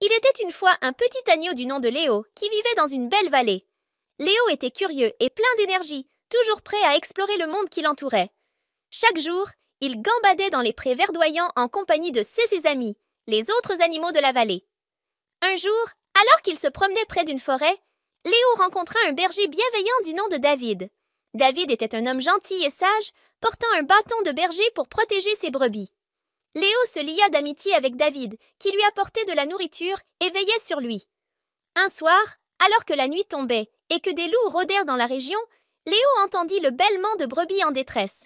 Il était une fois un petit agneau du nom de Léo, qui vivait dans une belle vallée. Léo était curieux et plein d'énergie, toujours prêt à explorer le monde qui l'entourait. Chaque jour, il gambadait dans les prés verdoyants en compagnie de ses, amis, les autres animaux de la vallée. Un jour, alors qu'il se promenait près d'une forêt, Léo rencontra un berger bienveillant du nom de David. David était un homme gentil et sage, portant un bâton de berger pour protéger ses brebis. Léo se lia d'amitié avec David, qui lui apportait de la nourriture et veillait sur lui. Un soir, alors que la nuit tombait et que des loups rôdèrent dans la région, Léo entendit le bêlement de brebis en détresse.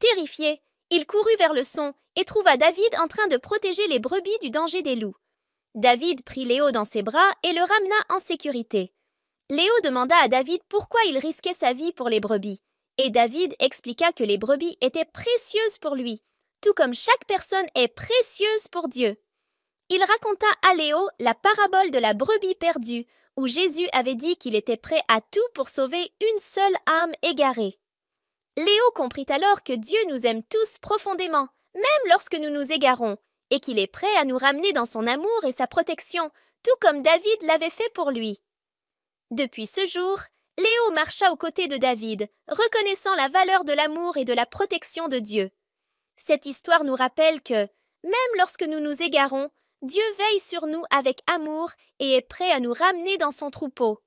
Terrifié, il courut vers le son et trouva David en train de protéger les brebis du danger des loups. David prit Léo dans ses bras et le ramena en sécurité. Léo demanda à David pourquoi il risquait sa vie pour les brebis, et David expliqua que les brebis étaient précieuses pour lui tout comme chaque personne est précieuse pour Dieu. Il raconta à Léo la parabole de la brebis perdue, où Jésus avait dit qu'il était prêt à tout pour sauver une seule âme égarée. Léo comprit alors que Dieu nous aime tous profondément, même lorsque nous nous égarons, et qu'il est prêt à nous ramener dans son amour et sa protection, tout comme David l'avait fait pour lui. Depuis ce jour, Léo marcha aux côtés de David, reconnaissant la valeur de l'amour et de la protection de Dieu. Cette histoire nous rappelle que, même lorsque nous nous égarons, Dieu veille sur nous avec amour et est prêt à nous ramener dans son troupeau.